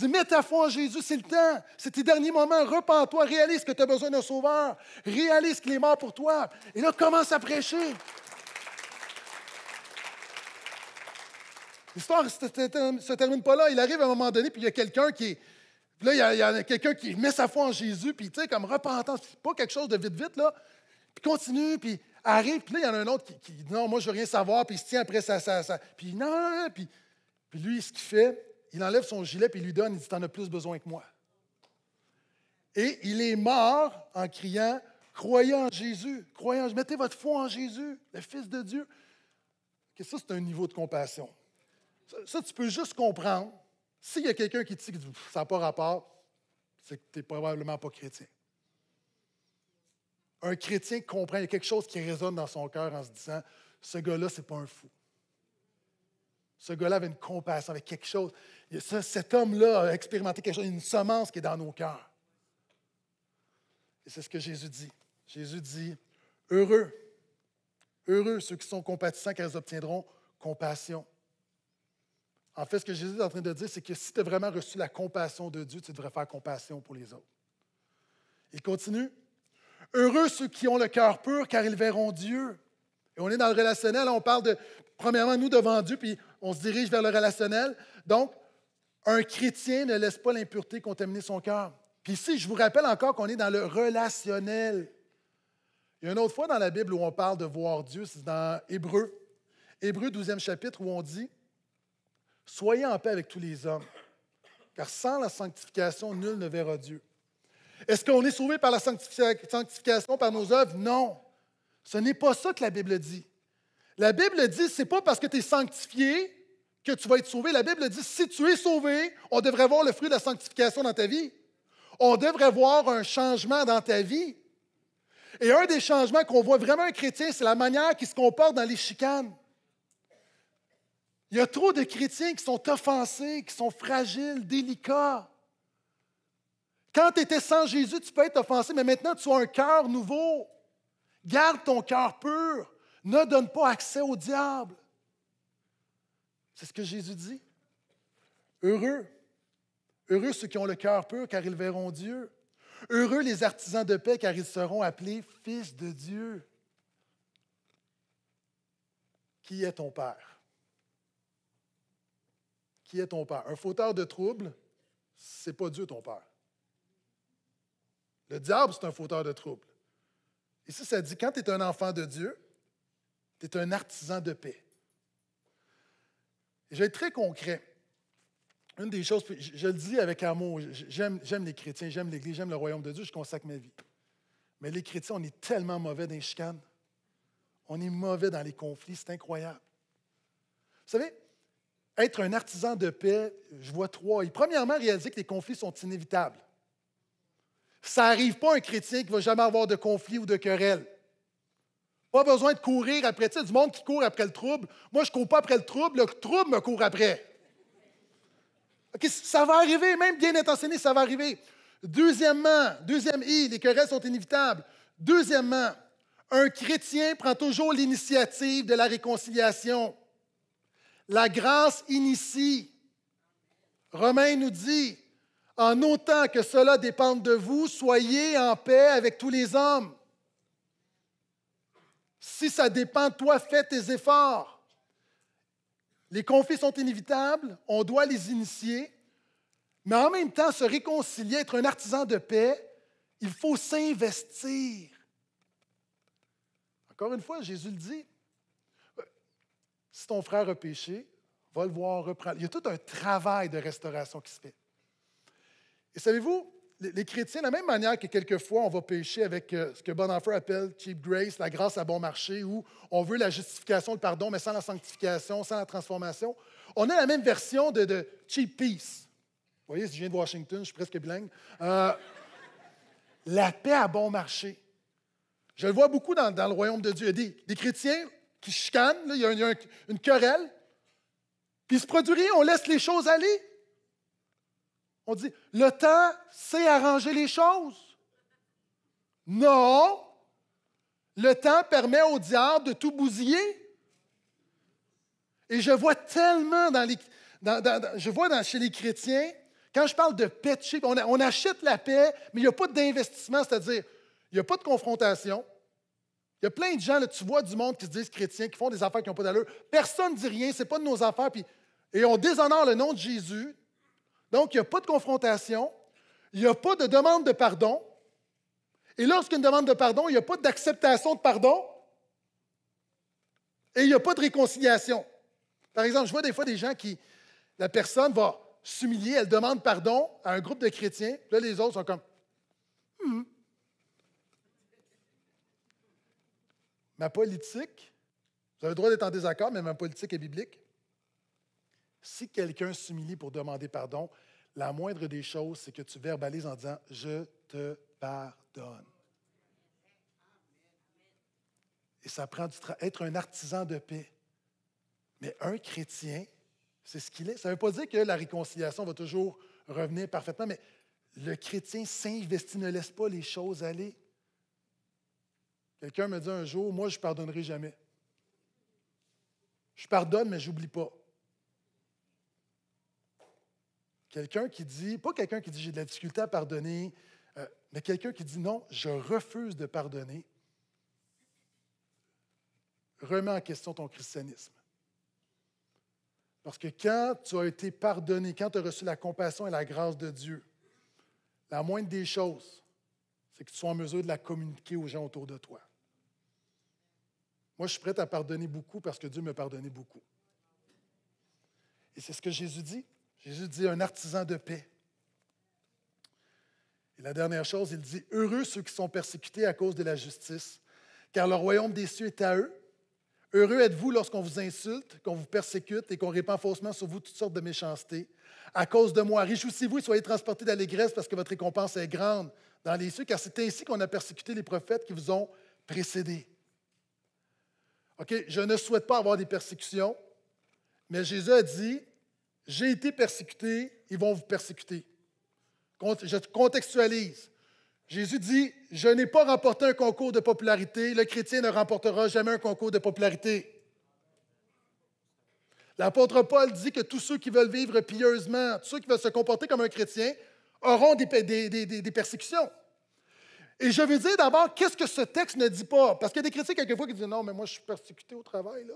S1: Dis, mets ta foi en Jésus, c'est le temps. C'est tes derniers moments. Repends-toi, réalise que tu as besoin d'un sauveur. Réalise qu'il est mort pour toi. Et là, commence à prêcher. L'histoire ne se termine pas là. Il arrive à un moment donné, puis il y a quelqu'un qui est. Là, il y a, a quelqu'un qui met sa foi en Jésus, puis tu sais, comme repentance, pas quelque chose de vite-vite, là. Puis continue, puis arrive, puis là, il y en a un autre qui, dit « non, moi, je veux rien savoir, puis il se tient après ça, ça, ça. Puis non, non, non, puis, puis lui, ce qu'il fait, il enlève son gilet et il lui donne, il dit, t'en as plus besoin que moi. Et il est mort en criant, croyez en Jésus, croyez en Jésus, mettez votre foi en Jésus, le Fils de Dieu. Que ça, c'est un niveau de compassion. Ça, tu peux juste comprendre. S'il y a quelqu'un qui te dit, ça n'a pas rapport, c'est que tu n'es probablement pas chrétien. Un chrétien comprend, il y a quelque chose qui résonne dans son cœur en se disant, ce gars-là, c'est pas un fou. Ce gars-là avait une compassion, avait quelque chose cet homme-là a expérimenté quelque chose, une semence qui est dans nos cœurs. Et c'est ce que Jésus dit. Jésus dit, heureux, heureux ceux qui sont compatissants car ils obtiendront compassion. En fait, ce que Jésus est en train de dire, c'est que si tu as vraiment reçu la compassion de Dieu, tu devrais faire compassion pour les autres. Il continue. Heureux ceux qui ont le cœur pur, car ils verront Dieu. Et on est dans le relationnel, on parle de, premièrement, nous devant Dieu, puis on se dirige vers le relationnel. Donc, un chrétien ne laisse pas l'impureté contaminer son cœur. Puis ici, je vous rappelle encore qu'on est dans le relationnel. Il y a une autre fois dans la Bible où on parle de voir Dieu, c'est dans Hébreu. Hébreu 12e chapitre où on dit Soyez en paix avec tous les hommes, car sans la sanctification, nul ne verra Dieu. Est-ce qu'on est sauvé par la sanctification, par nos œuvres? Non. Ce n'est pas ça que la Bible dit. La Bible dit, c'est pas parce que tu es sanctifié que tu vas être sauvé. La Bible dit, si tu es sauvé, on devrait voir le fruit de la sanctification dans ta vie. On devrait voir un changement dans ta vie. Et un des changements qu'on voit vraiment un chrétien, c'est la manière qu'il se comporte dans les chicanes. Il y a trop de chrétiens qui sont offensés, qui sont fragiles, délicats. Quand tu étais sans Jésus, tu peux être offensé, mais maintenant tu as un cœur nouveau. Garde ton cœur pur. Ne donne pas accès au diable. C'est ce que Jésus dit. Heureux. Heureux ceux qui ont le cœur pur, car ils verront Dieu. Heureux les artisans de paix, car ils seront appelés fils de Dieu. Qui est ton Père? Qui est ton Père? Un fauteur de troubles, c'est pas Dieu ton Père. Le diable, c'est un fauteur de troubles. Ici, ça dit, quand tu es un enfant de Dieu, tu es un artisan de paix. Je vais être très concret. Une des choses, je, le dis avec amour, j'aime les chrétiens, j'aime l'Église, j'aime le royaume de Dieu, je consacre ma vie. Mais les chrétiens, on est tellement mauvais dans les chicanes. On est mauvais dans les conflits, c'est incroyable. Vous savez, être un artisan de paix, je vois trois. premièrement, réaliser que les conflits sont inévitables. Ça n'arrive pas à un chrétien qui ne va jamais avoir de conflits ou de querelles. Pas besoin de courir après. Tu sais, du monde qui court après le trouble. Moi, je ne cours pas après le trouble. Le trouble me court après. ça va arriver, même bien intentionné, ça va arriver. Deuxièmement, deuxième I, les querelles sont inévitables. Deuxièmement, un chrétien prend toujours l'initiative de la réconciliation. La grâce initie. Romain nous dit, en autant que cela dépende de vous, soyez en paix avec tous les hommes. Si ça dépend, de toi, fais tes efforts. Les conflits sont inévitables, on doit les initier, mais en même temps, se réconcilier, être un artisan de paix, il faut s'investir. Encore une fois, Jésus le dit. Si ton frère a péché, va le voir reprendre. Il y a tout un travail de restauration qui se fait. Et savez-vous, les chrétiens, de la même manière que quelquefois on va pécher avec euh, ce que Bonhoeffer appelle cheap grace, la grâce à bon marché, où on veut la justification, le pardon, mais sans la sanctification, sans la transformation, on a la même version de, cheap peace. Vous voyez, je viens de Washington, je suis presque bilingue. Euh, la paix à bon marché. Je le vois beaucoup dans, le royaume de Dieu. Il y a des, chrétiens qui chicanent, il y a, une, querelle, puis se produit, on laisse les choses aller. On dit, le temps, c'est arranger les choses. Non, le temps permet au diable de tout bousiller. Et je vois tellement dans les, je vois chez les chrétiens, quand je parle de péché, on, achète la paix, mais il n'y a pas d'investissement, c'est-à-dire, il n'y a pas de confrontation. Il y a plein de gens, tu vois du monde qui se disent chrétiens, qui font des affaires qui n'ont pas d'allure. Personne ne dit rien, ce n'est pas de nos affaires. et on déshonore le nom de Jésus donc, il n'y a pas de confrontation, il n'y a pas de demande de pardon. Et lorsqu'il y a une demande de pardon, il n'y a pas d'acceptation de pardon et il n'y a pas de réconciliation. Par exemple, je vois des fois des gens qui, la personne va s'humilier, elle demande pardon à un groupe de chrétiens, là les autres sont comme, hum. ma politique, vous avez le droit d'être en désaccord, mais ma politique est biblique. Si quelqu'un s'humilie pour demander pardon, la moindre des choses, c'est que tu verbalises en disant Je te pardonne. Et ça prend du travail. Être un artisan de paix. Mais un chrétien, c'est ce qu'il est. Ça ne veut pas dire que la réconciliation va toujours revenir parfaitement, mais le chrétien s'investit, ne laisse pas les choses aller. Quelqu'un me dit un jour, moi, je ne pardonnerai jamais. Je pardonne, mais je n'oublie pas. Quelqu'un qui dit, pas quelqu'un qui dit j'ai de la difficulté à pardonner, euh, mais quelqu'un qui dit non, je refuse de pardonner, remet en question ton christianisme. Parce que quand tu as été pardonné, quand tu as reçu la compassion et la grâce de Dieu, la moindre des choses, c'est que tu sois en mesure de la communiquer aux gens autour de toi. Moi, je suis prêt à pardonner beaucoup parce que Dieu me pardonné beaucoup. Et c'est ce que Jésus dit. Jésus dit un artisan de paix. Et la dernière chose, il dit Heureux ceux qui sont persécutés à cause de la justice, car le royaume des cieux est à eux. Heureux êtes-vous lorsqu'on vous insulte, qu'on vous persécute et qu'on répand faussement sur vous toutes sortes de méchancetés. À cause de moi, réjouissez-vous et soyez transportés d'allégresse parce que votre récompense est grande dans les cieux, car c'est ainsi qu'on a persécuté les prophètes qui vous ont précédés. OK, je ne souhaite pas avoir des persécutions, mais Jésus a dit j'ai été persécuté, ils vont vous persécuter. Je contextualise. Jésus dit, je n'ai pas remporté un concours de popularité, le chrétien ne remportera jamais un concours de popularité. L'apôtre Paul dit que tous ceux qui veulent vivre pieusement, tous ceux qui veulent se comporter comme un chrétien, auront des, persécutions. Et je veux dire d'abord, qu'est-ce que ce texte ne dit pas? Parce qu'il y a des chrétiens quelquefois qui disent, non, mais moi je suis persécuté au travail, là.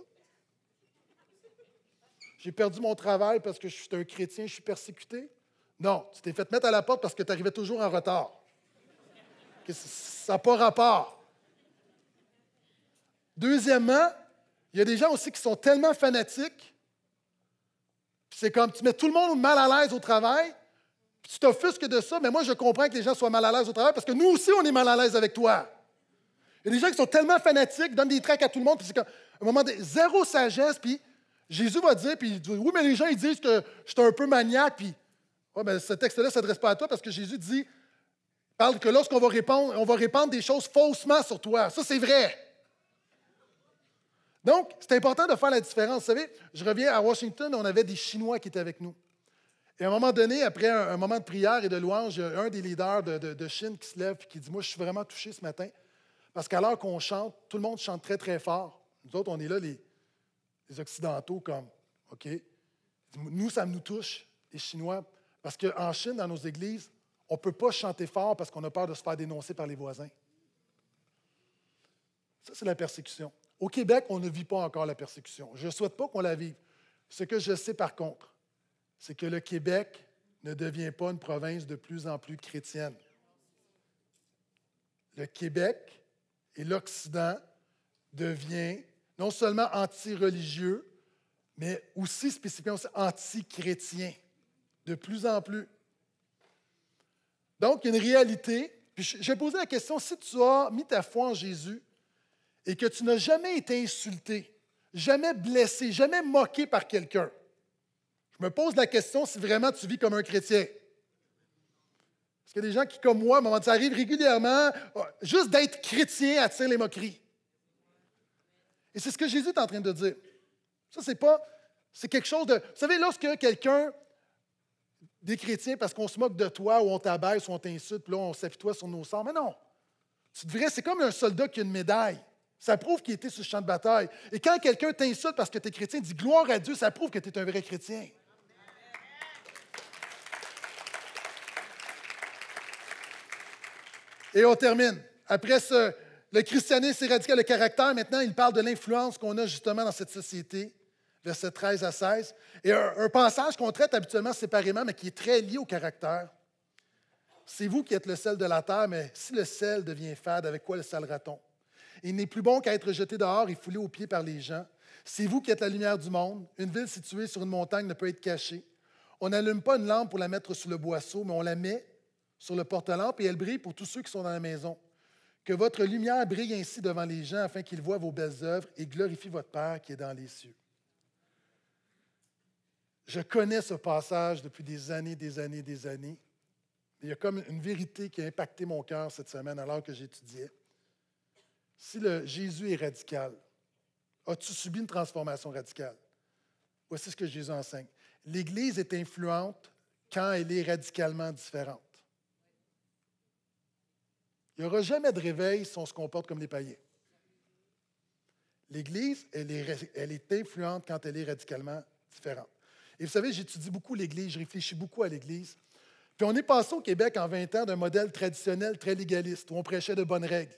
S1: J'ai perdu mon travail parce que je suis un chrétien, je suis persécuté. Non, tu t'es fait mettre à la porte parce que tu arrivais toujours en retard. Ça n'a pas rapport. Deuxièmement, il y a des gens aussi qui sont tellement fanatiques, c'est comme tu mets tout le monde mal à l'aise au travail, puis tu t'offusques de ça, mais moi je comprends que les gens soient mal à l'aise au travail parce que nous aussi on est mal à l'aise avec toi. Il y a des gens qui sont tellement fanatiques, donnent des tracts à tout le monde, puis c'est comme, un moment, de, zéro sagesse, puis Jésus va dire, puis il dit, oui, mais les gens, ils disent que je suis un peu maniaque, puis ce texte-là ne s'adresse pas à toi parce que Jésus dit, parle que lorsqu'on va répondre, on va répandre des choses faussement sur toi. Ça, c'est vrai. Donc, c'est important de faire la différence. Vous savez, je reviens à Washington, on avait des Chinois qui étaient avec nous. Et à un moment donné, après un, moment de prière et de louange, il y a un des leaders de, de Chine qui se lève et qui dit, moi, je suis vraiment touché ce matin parce qu'à l'heure qu'on chante, tout le monde chante très, très fort. Nous autres, on est là, les, les Occidentaux comme, OK, nous, ça nous touche, les Chinois, parce qu'en Chine, dans nos églises, on ne peut pas chanter fort parce qu'on a peur de se faire dénoncer par les voisins. Ça, c'est la persécution. Au Québec, on ne vit pas encore la persécution. Je ne souhaite pas qu'on la vive. Ce que je sais par contre, c'est que le Québec ne devient pas une province de plus en plus chrétienne. Le Québec et l'Occident devient non seulement anti-religieux, mais aussi spécifiquement anti-chrétien, de plus en plus. Donc, une réalité. Puis j'ai posé la question, si tu as mis ta foi en Jésus et que tu n'as jamais été insulté, jamais blessé, jamais moqué par quelqu'un, je me pose la question si vraiment tu vis comme un chrétien. Parce qu'il y a des gens qui, comme moi, à ça arrive régulièrement, oh, juste d'être chrétien attire les moqueries. Et c'est ce que Jésus est en train de dire. Ça, c'est pas. C'est quelque chose de. Vous savez, lorsque quelqu'un, des chrétiens, parce qu'on se moque de toi ou on t'abaisse ou on t'insulte, puis là, on s'apitoie sur nos sorts. mais non. Tu devrais, c'est comme un soldat qui a une médaille. Ça prouve qu'il était sur le champ de bataille. Et quand quelqu'un t'insulte parce que tu es chrétien, dit « gloire à Dieu, ça prouve que tu es un vrai chrétien. Et on termine. Après ce, le christianisme radical. le caractère. Maintenant, il parle de l'influence qu'on a justement dans cette société, Verset 13 à 16. Et un, passage qu'on traite habituellement séparément, mais qui est très lié au caractère. C'est vous qui êtes le sel de la terre, mais si le sel devient fade, avec quoi le salera-t-on? Il n'est plus bon qu'à être jeté dehors et foulé aux pieds par les gens. C'est vous qui êtes la lumière du monde. Une ville située sur une montagne ne peut être cachée. On n'allume pas une lampe pour la mettre sous le boisseau, mais on la met sur le porte-lampe et elle brille pour tous ceux qui sont dans la maison. Que votre lumière brille ainsi devant les gens afin qu'ils voient vos belles œuvres et glorifient votre Père qui est dans les cieux. Je connais ce passage depuis des années, des années, des années. Il y a comme une vérité qui a impacté mon cœur cette semaine alors que j'étudiais. Si le Jésus est radical, as-tu subi une transformation radicale? Voici ce que Jésus enseigne. L'Église est influente quand elle est radicalement différente. Il n'y aura jamais de réveil si on se comporte comme les païens. L'Église, elle est, elle est influente quand elle est radicalement différente. Et vous savez, j'étudie beaucoup l'Église, je réfléchis beaucoup à l'Église. Puis on est passé au Québec en 20 ans d'un modèle traditionnel très légaliste, où on prêchait de bonnes règles.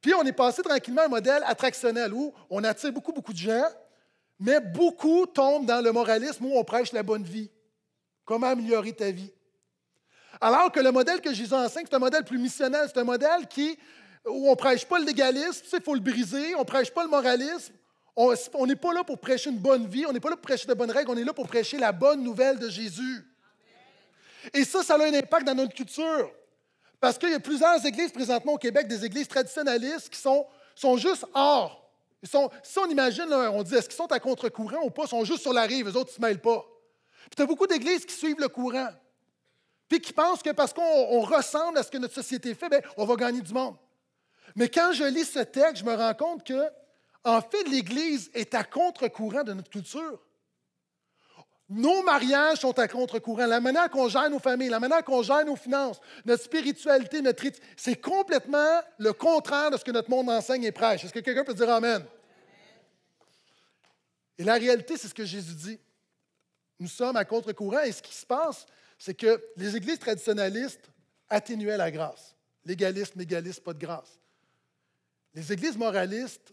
S1: Puis on est passé tranquillement à un modèle attractionnel, où on attire beaucoup, beaucoup de gens, mais beaucoup tombent dans le moralisme où on prêche la bonne vie. Comment améliorer ta vie? Alors que le modèle que Jésus enseigne, c'est un modèle plus missionnel, c'est un modèle qui, où on ne prêche pas le légalisme, il faut le briser, on ne prêche pas le moralisme, on n'est pas là pour prêcher une bonne vie, on n'est pas là pour prêcher de bonnes règles, on est là pour prêcher la bonne nouvelle de Jésus. Et ça, ça a un impact dans notre culture. Parce qu'il y a plusieurs églises présentement au Québec, des églises traditionnalistes qui sont, sont juste hors. si on imagine, on dit est-ce qu'ils sont à contre-courant ou pas, ils sont juste sur la rive, les autres ne se mêlent pas. Puis tu as beaucoup d'églises qui suivent le courant puis qui pensent que parce qu'on ressemble à ce que notre société fait, ben, on va gagner du monde. Mais quand je lis ce texte, je me rends compte que, en fait, l'Église est à contre-courant de notre culture. Nos mariages sont à contre-courant. La manière qu'on gère nos familles, la manière qu'on gère nos finances, notre spiritualité, notre rite, c'est complètement le contraire de ce que notre monde enseigne et prêche. Est-ce que quelqu'un peut dire Amen? Et la réalité, c'est ce que Jésus dit. Nous sommes à contre-courant et ce qui se passe, c'est que les églises traditionnalistes atténuaient la grâce. Légalisme, l'égalisme, pas de grâce. Les églises moralistes,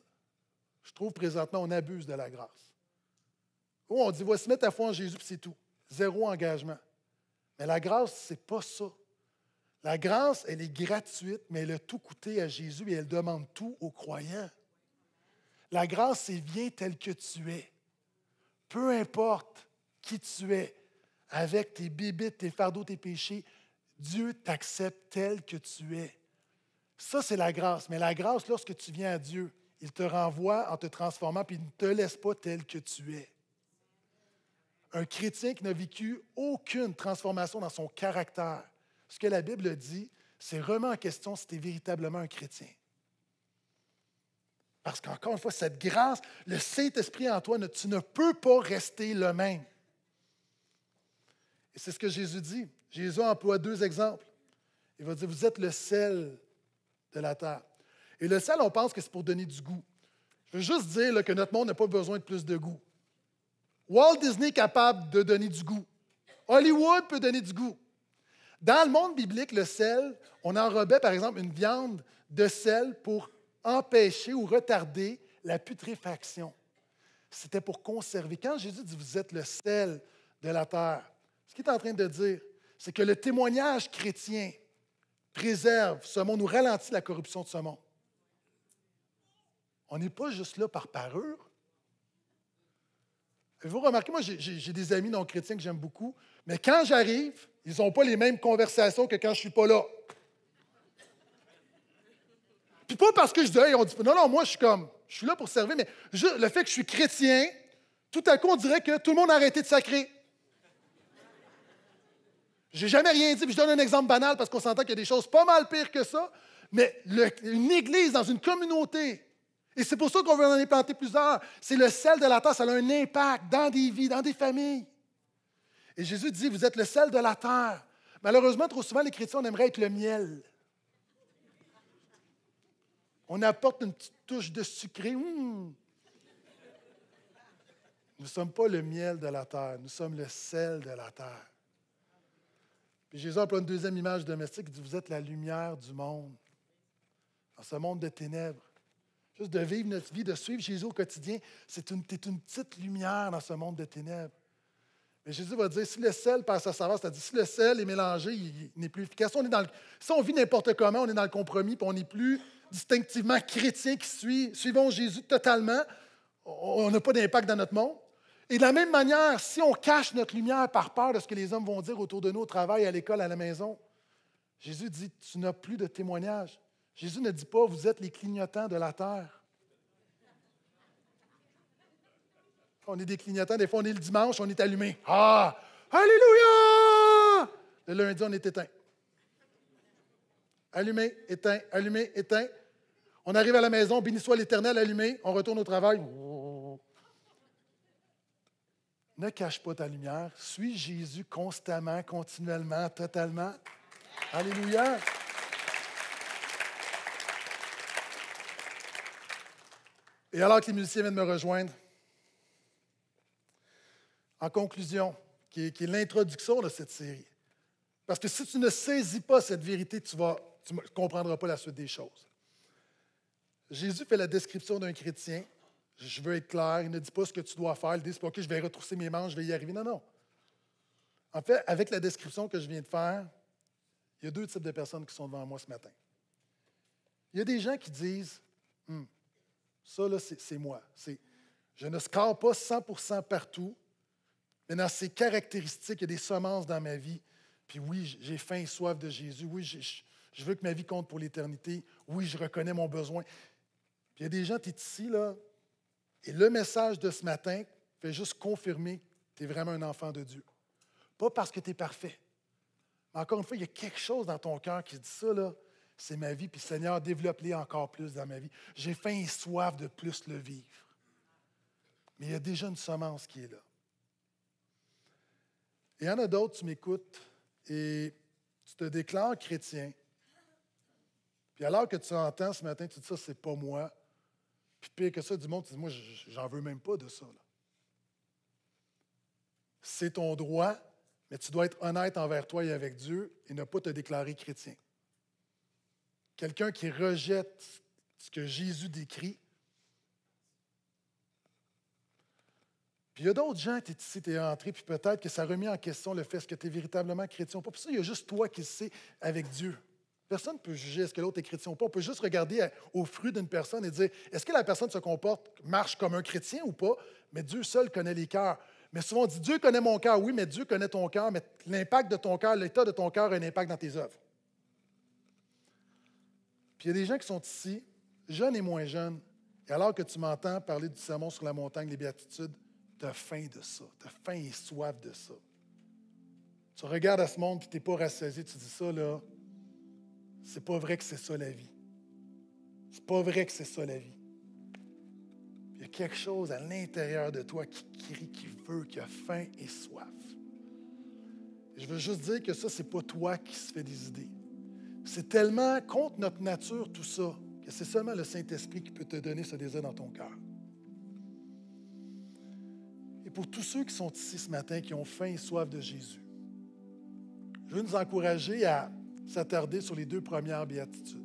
S1: je trouve présentement, on abuse de la grâce. Où on dit, voici, mettre ta foi en Jésus, puis c'est tout. Zéro engagement. Mais la grâce, c'est pas ça. La grâce, elle est gratuite, mais elle a tout coûté à Jésus et elle demande tout aux croyants. La grâce, c'est viens tel que tu es. Peu importe qui tu es, avec tes bibites, tes fardeaux, tes péchés, Dieu t'accepte tel que tu es. Ça, c'est la grâce. Mais la grâce, lorsque tu viens à Dieu, il te renvoie en te transformant, puis il ne te laisse pas tel que tu es. Un chrétien qui n'a vécu aucune transformation dans son caractère, ce que la Bible dit, c'est vraiment en question si tu es véritablement un chrétien. Parce qu'encore une fois, cette grâce, le Saint-Esprit en toi, tu ne peux pas rester le même c'est ce que Jésus dit. Jésus emploie deux exemples. Il va dire, vous êtes le sel de la terre. Et le sel, on pense que c'est pour donner du goût. Je veux juste dire que notre monde n'a pas besoin de plus de goût. Walt Disney est capable de donner du goût. Hollywood peut donner du goût. Dans le monde biblique, le sel, on enrobait par exemple une viande de sel pour empêcher ou retarder la putréfaction. C'était pour conserver. Quand Jésus dit, vous êtes le sel de la terre, ce qu'il est en train de dire, c'est que le témoignage chrétien préserve ce monde nous ralentit la corruption de ce monde. On n'est pas juste là par parure. Vous remarquez, moi, j'ai des amis non chrétiens que j'aime beaucoup, mais quand j'arrive, ils n'ont pas les mêmes conversations que quand je ne suis pas là. Puis pas parce que je dis, on dit, non, non, moi, je suis comme, je suis là pour servir, mais je, le fait que je suis chrétien, tout à coup, on dirait que tout le monde a arrêté de sacrer. J'ai jamais rien dit, puis je donne un exemple banal parce qu'on s'entend qu'il y a des choses pas mal pires que ça, mais une église dans une communauté, et c'est pour ça qu'on veut en implanter plusieurs, c'est le sel de la terre, ça a un impact dans des vies, dans des familles. Et Jésus dit, vous êtes le sel de la terre. Malheureusement, trop souvent, les chrétiens, on aimerait être le miel. On apporte une petite touche de sucré. Hum. Nous ne sommes pas le miel de la terre, nous sommes le sel de la terre. Jésus a pris une deuxième image domestique. Il dit Vous êtes la lumière du monde, dans ce monde de ténèbres. Juste de vivre notre vie, de suivre Jésus au quotidien, c'est une, une petite lumière dans ce monde de ténèbres. Mais Jésus va dire si le sel passe sa saveur, c'est-à-dire si le sel est mélangé, il, n'est plus efficace. dans si on vit n'importe comment, on est dans le compromis, puis on n'est plus distinctivement chrétien qui suit, suivons Jésus totalement, on n'a pas d'impact dans notre monde. Et de la même manière, si on cache notre lumière par peur de ce que les hommes vont dire autour de nous au travail, à l'école, à la maison, Jésus dit, tu n'as plus de témoignage. Jésus ne dit pas, vous êtes les clignotants de la terre. On est des clignotants, des fois on est le dimanche, on est allumé. Ah! Alléluia! Le lundi, on est éteint. Allumé, éteint, allumé, éteint. On arrive à la maison, béni soit l'Éternel, allumé, on retourne au travail ne cache pas ta lumière. Suis Jésus constamment, continuellement, totalement. Alléluia. Et alors que les musiciens viennent me rejoindre, en conclusion, qui est, l'introduction de cette série. Parce que si tu ne saisis pas cette vérité, tu ne tu comprendras pas la suite des choses. Jésus fait la description d'un chrétien je veux être clair, il ne dit pas ce que tu dois faire. Il dit, pas OK, je vais retrousser mes manches, je vais y arriver. Non, non. En fait, avec la description que je viens de faire, il y a deux types de personnes qui sont devant moi ce matin. Il y a des gens qui disent, hum, ça, là, c'est moi. Je ne score pas 100 partout, mais dans ces caractéristiques, il y a des semences dans ma vie. Puis oui, j'ai faim et soif de Jésus. Oui, je veux que ma vie compte pour l'éternité. Oui, je reconnais mon besoin. Puis il y a des gens, tu es ici, là, et le message de ce matin fait juste confirmer que tu es vraiment un enfant de Dieu. Pas parce que tu es parfait. Mais encore une fois, il y a quelque chose dans ton cœur qui dit ça, là, c'est ma vie, puis Seigneur, développe-les encore plus dans ma vie. J'ai faim et soif de plus le vivre. Mais il y a déjà une semence qui est là. Et il y en a d'autres, tu m'écoutes et tu te déclares chrétien. Puis alors que tu entends ce matin, tu dis ça, c'est pas moi. Puis pire que ça, du monde, tu dis, moi, j'en veux même pas de ça. C'est ton droit, mais tu dois être honnête envers toi et avec Dieu et ne pas te déclarer chrétien. Quelqu'un qui rejette ce que Jésus décrit. Puis il y a d'autres gens, tu es ici, tu es entré, puis peut-être que ça remet en question le fait que tu es véritablement chrétien ou pas. ça, il y a juste toi qui le sais avec Dieu. Personne ne peut juger est-ce que l'autre est chrétien ou pas. On peut juste regarder au fruit d'une personne et dire est-ce que la personne se comporte, marche comme un chrétien ou pas? Mais Dieu seul connaît les cœurs. Mais souvent on dit Dieu connaît mon cœur, oui, mais Dieu connaît ton cœur, mais l'impact de ton cœur, l'état de ton cœur a un impact dans tes œuvres. Puis il y a des gens qui sont ici, jeunes et moins jeunes, et alors que tu m'entends parler du sermon sur la montagne, les béatitudes, tu as faim de ça, tu as faim et soif de ça. Tu regardes à ce monde, qui tu n'es pas rassasié, tu dis ça, là, c'est pas vrai que c'est ça la vie. C'est pas vrai que c'est ça la vie. Il y a quelque chose à l'intérieur de toi qui crie, qui veut, qui a faim et soif. je veux juste dire que ça, c'est pas toi qui se fait des idées. C'est tellement contre notre nature tout ça que c'est seulement le Saint-Esprit qui peut te donner ce désir dans ton cœur. Et pour tous ceux qui sont ici ce matin, qui ont faim et soif de Jésus, je veux nous encourager à s'attarder sur les deux premières béatitudes.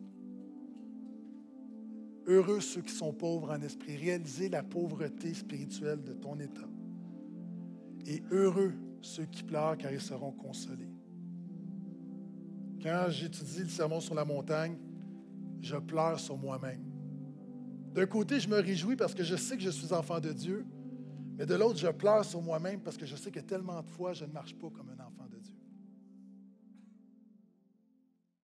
S1: Heureux ceux qui sont pauvres en esprit, réaliser la pauvreté spirituelle de ton état. Et heureux ceux qui pleurent car ils seront consolés. Quand j'étudie le sermon sur la montagne, je pleure sur moi-même. D'un côté, je me réjouis parce que je sais que je suis enfant de Dieu, mais de l'autre, je pleure sur moi-même parce que je sais que tellement de fois, je ne marche pas comme un enfant.